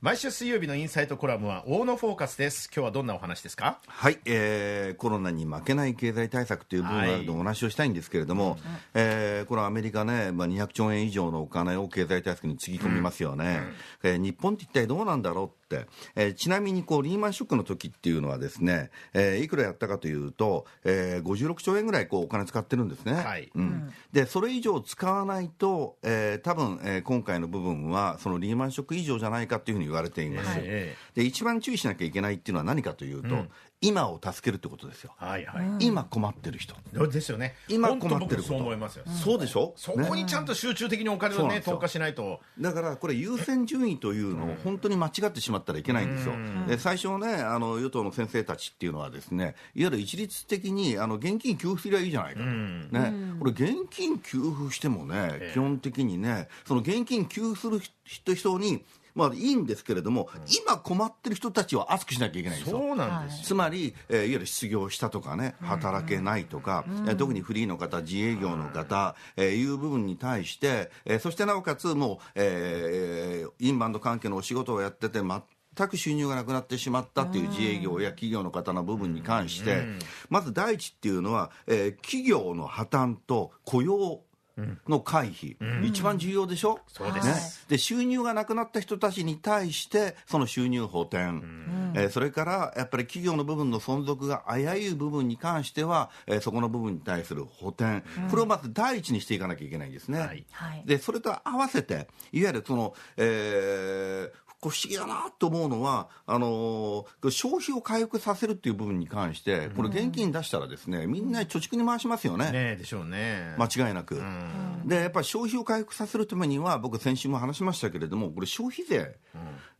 毎週水曜日のインサイトコラムは大野フォーカスです今日はどんなお話ですかはい、えー、コロナに負けない経済対策という部分でお話をしたいんですけれども、はい、えー、このアメリカね、まあ、200兆円以上のお金を経済対策につぎ込みますよね、うんうん、えー、日本って一体どうなんだろう、えー、ちなみにこうリーマンショックの時っていうのはですね、えー、いくらやったかというと、えー、56兆円ぐらいこうお金使ってるんですね、はいうん、でそれ以上使わないと、えー、多分、えー、今回の部分はそのリーマンショック以上じゃないかというふうに言われています、はい、で一番注意しなきゃいけないっていうのは何かというと、うん、今を助けるってことですよ、はいはい、今困ってる人ですよね今困ってるそう思いますよ、うん、そうでしょうそこにちゃんと集中的にお金をね投下しないとだからこれ優先順位というのを本当に間違ってしまったらいけないんですよ、うん、最初ねあの与党の先生たちっていうのはですねいわゆる一律的にあの現金給付すればいいじゃないかうん、ね、これ現金給付してもね基本的にねその現金給付する人にまあ、いいんですけれども、今困ってる人たちを熱くしなきゃいけないんですよ。そうなんですつまり、えー、いわゆる失業したとかね、働けないとか、うん、特にフリーの方、自営業の方、えー、いう部分に対して、えー、そしてなおかつ、もう、えー、インバウンド関係のお仕事をやってて、全全く収入がなくなってしまったという自営業や企業の方の部分に関して、まず第一っていうのは、えー、企業の破綻と雇用の回避、うん、一番重要でしょ、そうです、ね、で収入がなくなった人たちに対して、その収入補填、うん、えー、それからやっぱり企業の部分の存続が危うい部分に関しては、えー、そこの部分に対する補填、これをまず第一にしていかなきゃいけないんですね。はい、でそれと合わせて、いわゆるその、えー、こ不思議だなと思うのはあのー、消費を回復させるっていう部分に関してこれ現金出したらですねみんな貯蓄に回しますよね。ねでしょうね。間違いなく。でやっぱり消費を回復させるためには僕先週も話しましたけれどもこれ消費税、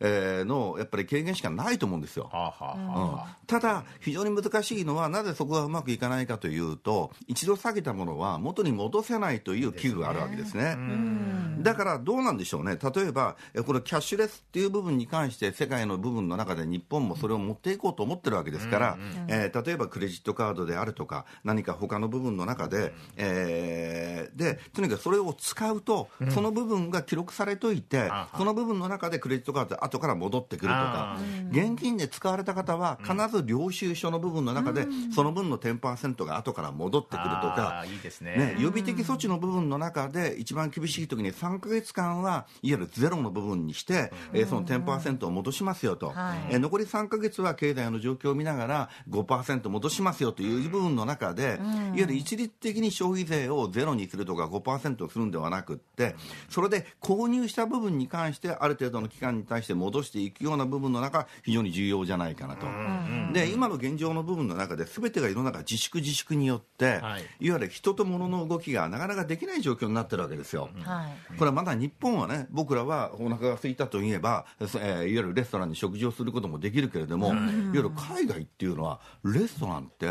えー、のやっぱり軽減しかないと思うんですよ、はあはあはあうん、ただ、非常に難しいのは、なぜそこがうまくいかないかというと、一度下げたものは元に戻せないという危惧があるわけですね。だからどうなんでしょうね、例えば、これ、キャッシュレスっていう部分に関して、世界の部分の中で日本もそれを持っていこうと思ってるわけですから、うん、えー、例えばクレジットカードであるとか、何か他の部分の中で、えー、でとにかくそれを使うと、その部分が記録されといて、うん、その部分の中でクレジットカードで後から戻ってくるとか、現金で使われた方は、必ず領収書の部分の中で、その分の10%が後から戻ってくるとか、いいですね、予備的措置の部分の中で、一番厳しい時に3か月間は、いわゆるゼロの部分にして、えー、その10%を戻しますよと、はい、えー、残り3か月は経済の状況を見ながら5%戻しますよという部分の中で、いわゆる一律的に消費税をゼロにするとか5%するんではなくって、それで購入した部分に関して、ある程度の期間に対して戻していくような部分の中非常に重要じゃないかなと、で今の現状の部分の中で全てが世の中自粛自粛によって、はい、いわゆる人と物の動きがなかなかできない状況になってるわけですよ、はい、これはまだ日本はね僕らはお腹が空いたといえば、えー、いわゆるレストランに食事をすることもできるけれども、いわゆる海外っていうのはレストランって、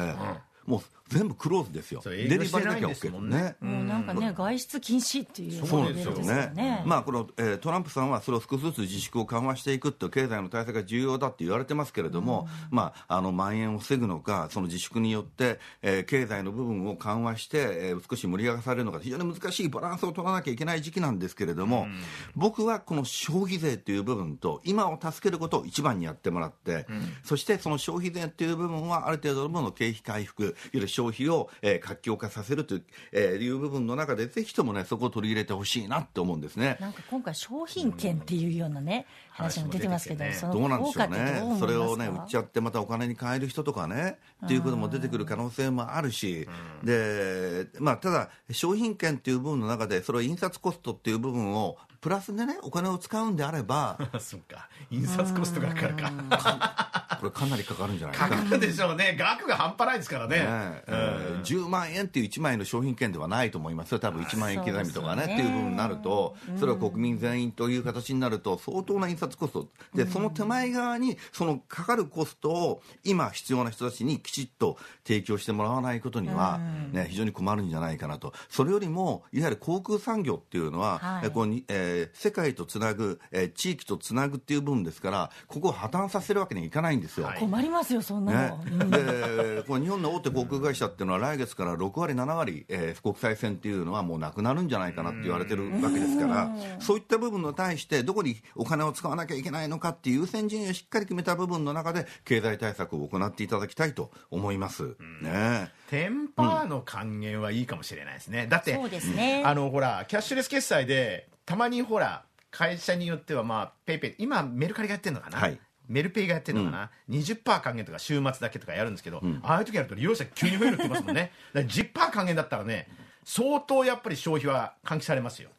もう全部クローズですよ、デリバリーだけ OK もね、もうなんかね、外出禁止っていう、ね、そうですよね、まあ、この、えー、トランプさんはそれを少しずつ自粛を緩和していくと、経済の対策が重要だって言われてますけれども、うん、まあ、あの蔓延を防ぐのか、その自粛によって、えー、経済の部分を緩和して、えー、少し盛り上がされるのか、非常に難しいバランスを取らなきゃいけない時期なんですけれども、うん、僕はこの消費税という部分と、今を助けることを一番にやってもらって、そしてその消費税という部分は、ある程度のもの経費回復、いわゆる消費を、えー、活況化させるという,、えー、いう部分の中で、ぜひともね、そこを取り入れてほしいなって思うんですね。なんか今回、商品券っていうようなね、うん、話も出てますけど、ね、どうなんでしょうね。それをね、売っちゃって、またお金に換える人とかね、っていうことも出てくる可能性もあるし、で、まあ、ただ、商品券っていう部分の中で、それを印刷コストっていう部分をプラスでねお金を使うんであれば そうか印刷コストがかかるかこれかなりかかるんじゃないかかかるでしょうね額が半端ないですからねね、えー、10万円っていう1枚の商品券ではないと思いますよ多分1万円刻みとかね、ね、っていう部分になるとそれは国民全員という形になると相当な印刷コストでその手前側にそのかかるコストを今必要な人たちにきちっと提供してもらわないことには、ね、非常に困るんじゃないかなとそれよりもいわゆる航空産業っていうのは、はい、こうえーー、世界とつなぐ、えー、地域とつなぐっていう部分ですからここを破綻させるわけにはいかないんですよ、はい、困りますよそんなの、ねでこの日本の大手航空会社っていうのは来月から6割7割、えー、国際線っていうのはもうなくなるんじゃないかなって言われてるわけですからそういった部分に対してどこにお金を使わなきゃいけないのかっていう優先順位をしっかり決めた部分の中で経済対策を行っていただきたいと思います、ねテンパーの還元はいいかもしれないですね、だってそうですねあのほらキャッシュレス決済でたまにほら会社によってはまあペイペイ今メルカリがやってるのかな、はいメルペイがやってるのかな、うん、20%還元とか週末だけとかやるんですけど、うん、ああいう時やると利用者急に増えるって言いますもんねだ10%還元だったらね相当やっぱり消費は喚起されますよ。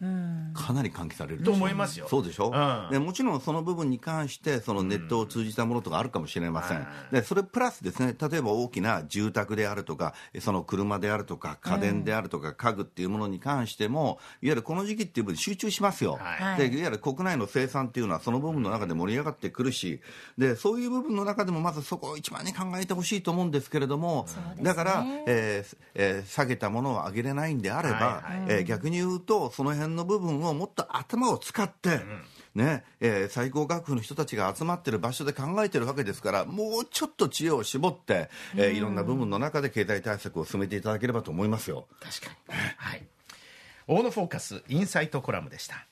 かなり喚起されると思いますよ。そうでしょ、うん、でもちろんその部分に関してそのネットを通じたものとかあるかもしれません。うん、でそれプラスですね例えば大きな住宅であるとかその車であるとか家電であるとか家具っていうものに関しても、うん、いわゆるこの時期っていう部分に集中しますよ、はい、でいわゆる国内の生産っていうのはその部分の中で盛り上がってくるしでそういう部分の中でもまずそこを一番に考えてほしいと思うんですけれども、ね、だから、えーえー、下げたものを上げれないんであれば、はいはい、えー、逆に言うとその辺の部分をもっと頭を使って、うんねえー、最高学府の人たちが集まってる場所で考えてるわけですからもうちょっと知恵を絞って、えー、いろんな部分の中で経済対策を進めていただければと思いますよ。確かに、はい、オーフォーカスインサイトコラムでした